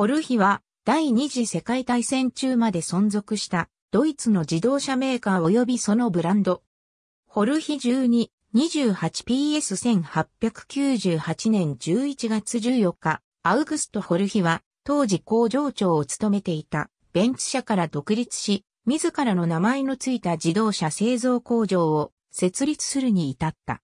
ホルヒは第二次世界大戦中まで存続したドイツの自動車メーカー及びそのブランド。ホルヒ 12-28PS1898 年11月14日、アウグスト・ホルヒは当時工場長を務めていたベンツ社から独立し、自らの名前のついた自動車製造工場を設立するに至った。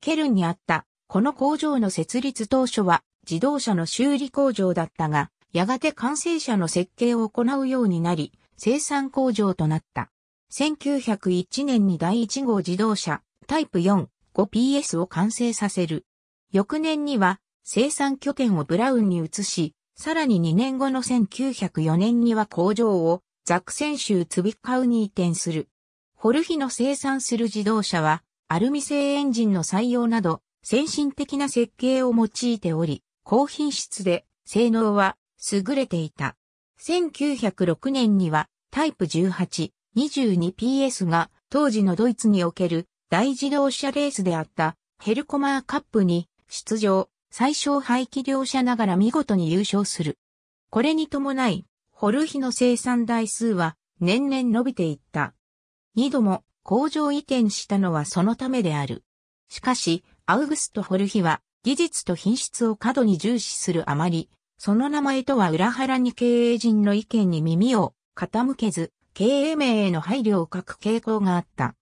ケルンにあったこの工場の設立当初は自動車の修理工場だったが、やがて完成車の設計を行うようになり、生産工場となった。1901年に第1号自動車、タイプ4、5PS を完成させる。翌年には生産拠点をブラウンに移し、さらに2年後の1904年には工場をザクセン州ツビカウに移転する。ホルヒの生産する自動車は、アルミ製エンジンの採用など、先進的な設計を用いており、高品質で、性能は優れていた。1906年にはタイプ 18-22PS が当時のドイツにおける大自動車レースであったヘルコマーカップに出場、最小排気量車ながら見事に優勝する。これに伴い、ホルヒの生産台数は年々伸びていった。二度も工場移転したのはそのためである。しかし、アウグスト・ホルヒは技術と品質を過度に重視するあまり、その名前とは裏腹に経営陣の意見に耳を傾けず、経営名への配慮を欠く傾向があった。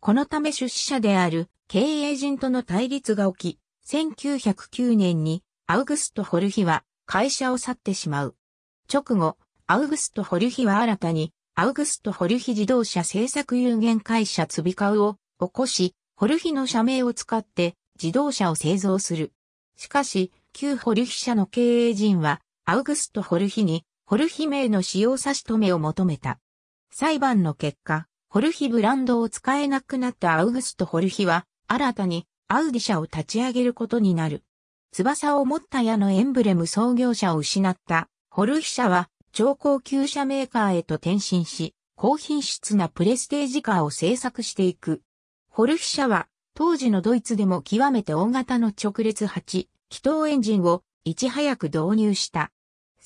このため出資者である経営陣との対立が起き、1909年にアウグスト・ホルヒは会社を去ってしまう。直後、アウグスト・ホルヒは新たにアウグスト・ホルヒ自動車製作有限会社ツビカウを起こし、ホルヒの社名を使って自動車を製造する。しかし、旧ホルヒ社の経営陣は、アウグスト・ホルヒに、ホルヒ名の使用差し止めを求めた。裁判の結果、ホルヒブランドを使えなくなったアウグスト・ホルヒは、新たにアウディ社を立ち上げることになる。翼を持った矢のエンブレム創業者を失ったホルヒ社は超高級車メーカーへと転身し、高品質なプレステージカーを製作していく。ホルヒ社は当時のドイツでも極めて大型の直列8気筒エンジンをいち早く導入した。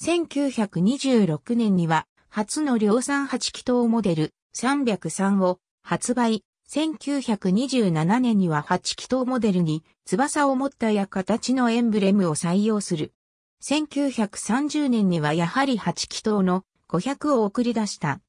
1926年には初の量産8気筒モデル303を発売。1927年には8気筒モデルに翼を持ったや形のエンブレムを採用する。1930年にはやはり8気筒の500を送り出した。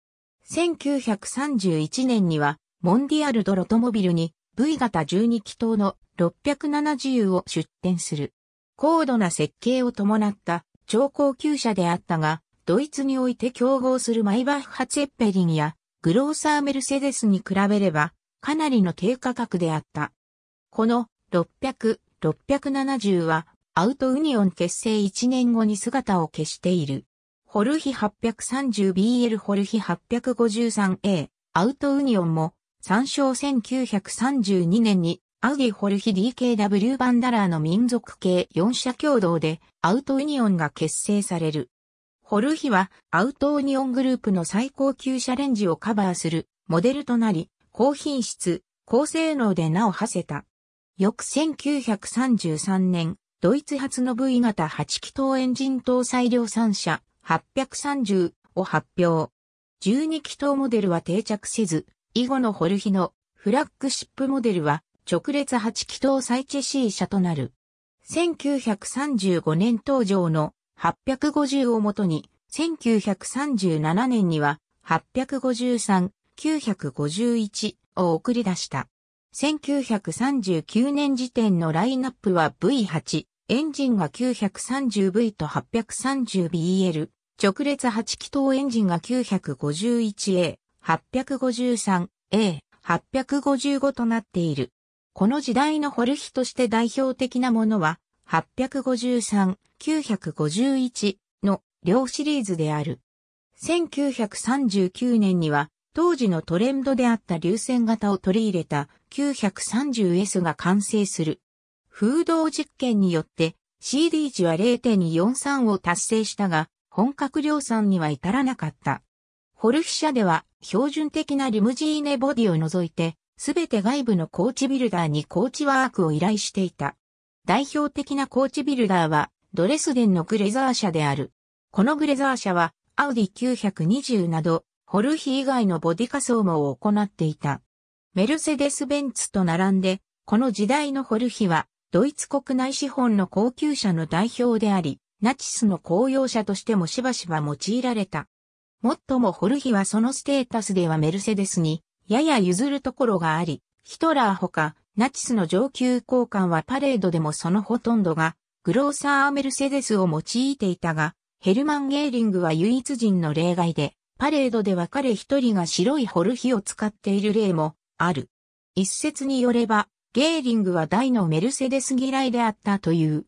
1931年にはモンディアルドロトモビルに V 型12気筒の670を出展する。高度な設計を伴った超高級車であったが、ドイツにおいて競合するマイバッハ・ツェッペリンやグローサー・メルセデスに比べればかなりの低価格であった。この600、670はアウトウニオン結成1年後に姿を消している。ホルヒ 830BL ホルヒ 853A アウトウニオンも参照1932年にアウディホルヒ DKW バンダラーの民族系4社共同でアウトユニオンが結成される。ホルヒはアウトユニオングループの最高級車レンジをカバーするモデルとなり、高品質、高性能で名を馳せた。翌1933年、ドイツ発の V 型8気筒エンジン搭載量産車830を発表。12気筒モデルは定着せず、以後のホルヒのフラッグシップモデルは直列8気筒再イチェ C 車となる。1935年登場の850をもとに、1937年には853、951を送り出した。1939年時点のラインナップは V8、エンジンが 930V と 830BL、直列8気筒エンジンが 951A、853A、855となっている。この時代のホルヒとして代表的なものは、853、951の両シリーズである。1939年には、当時のトレンドであった流線型を取り入れた 930S が完成する。風洞実験によって CD 値は0.43を達成したが、本格量産には至らなかった。ホルヒ社では標準的なリムジーネボディを除いて、すべて外部のコーチビルダーにコーチワークを依頼していた。代表的なコーチビルダーは、ドレスデンのグレザー社である。このグレザー社は、アウディ920など、ホルヒ以外のボディ化装も行っていた。メルセデス・ベンツと並んで、この時代のホルヒは、ドイツ国内資本の高級車の代表であり、ナチスの公用車としてもしばしば用いられた。もっともホルヒはそのステータスではメルセデスにやや譲るところがあり、ヒトラーほか、ナチスの上級高官はパレードでもそのほとんどが、グローサー・メルセデスを用いていたが、ヘルマン・ゲーリングは唯一人の例外で、パレードでは彼一人が白いホルヒを使っている例もある。一説によれば、ゲーリングは大のメルセデス嫌いであったという。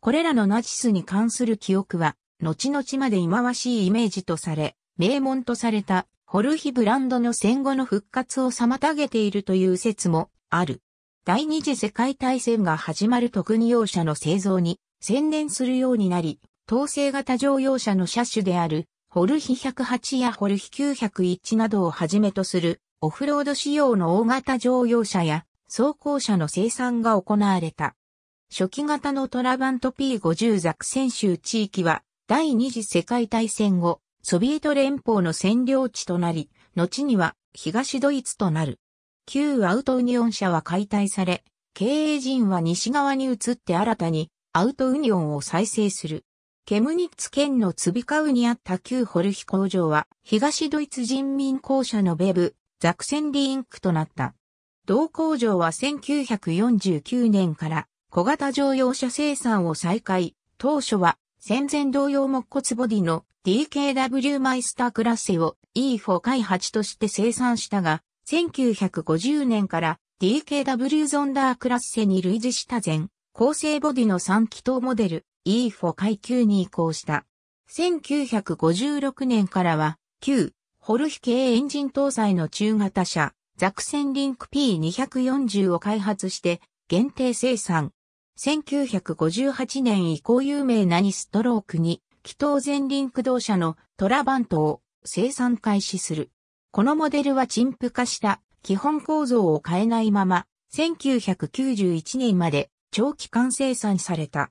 これらのナチスに関する記憶は、後々まで忌まわしいイメージとされ、名門とされたホルヒブランドの戦後の復活を妨げているという説もある。第二次世界大戦が始まる特軍用車の製造に専念するようになり、統制型乗用車の車種であるホルヒ108やホルヒ901などをはじめとするオフロード仕様の大型乗用車や装甲車の生産が行われた。初期型のトラバント P50 ザクセ州地域は第二次世界大戦後、ソビエト連邦の占領地となり、後には東ドイツとなる。旧アウトウニオン社は解体され、経営陣は西側に移って新たにアウトウニオンを再生する。ケムニッツ県のツビカウにあった旧ホルヒ工場は東ドイツ人民公社のベブ、ザクセンリインクとなった。同工場は1949年から小型乗用車生産を再開。当初は戦前同様木骨ボディの DKW マイスタークラッセを E4 開発として生産したが、1950年から DKW ゾンダークラッセに類似した全構成ボディの3気筒モデル E4 階級に移行した。1956年からは旧ホルヒ系エンジン搭載の中型車ザクセンリンク P240 を開発して限定生産。1958年以降有名なニストロークに気筒前輪駆動車のトラバントを生産開始する。このモデルは陳腐化した基本構造を変えないまま、1991年まで長期間生産された。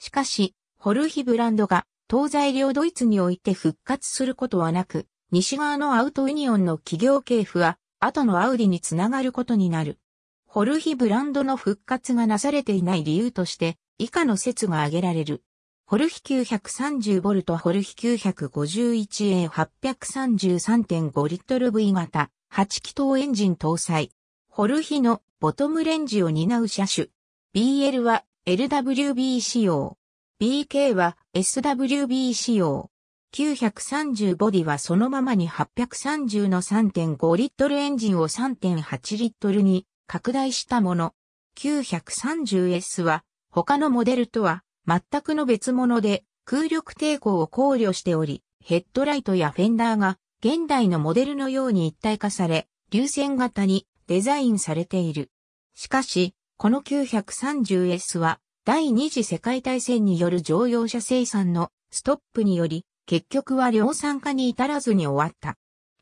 しかし、ホルヒブランドが東西領ドイツにおいて復活することはなく、西側のアウトユニオンの企業系譜は、後のアウディにつながることになる。ホルヒブランドの復活がなされていない理由として、以下の説が挙げられる。ホルヒ 930V ホルヒ 951A833.5 リットル V 型8気筒エンジン搭載。ホルヒのボトムレンジを担う車種。BL は LWB 仕様。BK は SWB 仕様。930ボディはそのままに830の3.5リットルエンジンを3.8リットルに拡大したもの。930S は他のモデルとは全くの別物で空力抵抗を考慮しており、ヘッドライトやフェンダーが現代のモデルのように一体化され、流線型にデザインされている。しかし、この 930S は第二次世界大戦による乗用車生産のストップにより、結局は量産化に至らずに終わった。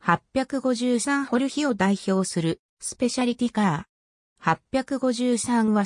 853ホルヒを代表するスペシャリティカー。853は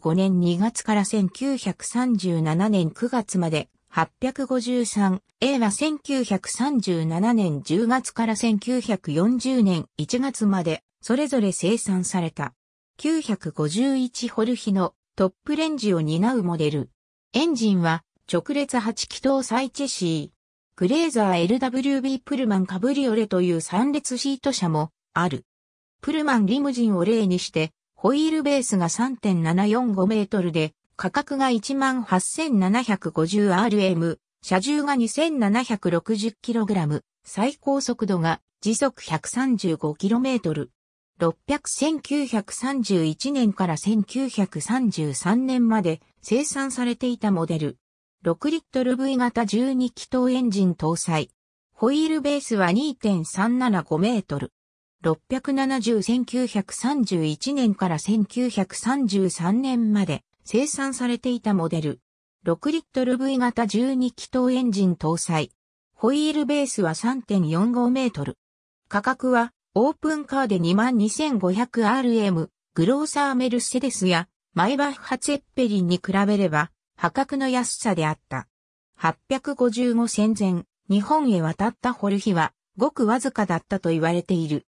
1935年2月から1937年9月まで、853A は1937年10月から1940年1月まで、それぞれ生産された。951ホルヒのトップレンジを担うモデル。エンジンは直列8気筒サイチェシー。グレーザー LWB プルマンカブリオレという3列シート車もある。プルマンリムジンを例にして、ホイールベースが3.745メートルで、価格が 18,750rm、車重が 2,760kg、最高速度が時速 135km。6001931年から1933年まで生産されていたモデル。6リットル V 型12気筒エンジン搭載。ホイールベースは2.375メートル。670-1931年から1933年まで生産されていたモデル。6リットル V 型12気筒エンジン搭載。ホイールベースは3.45メートル。価格はオープンカーで 22,500RM、グローサーメルセデスやマイバッハツェッペリンに比べれば破格の安さであった。855戦前、日本へ渡ったホルヒはごくわずかだったと言われている。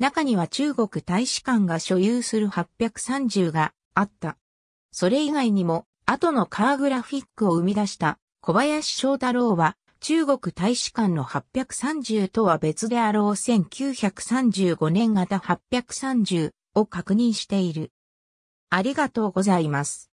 中には中国大使館が所有する830があった。それ以外にも、後のカーグラフィックを生み出した小林翔太郎は、中国大使館の830とは別であろう1935年型830を確認している。ありがとうございます。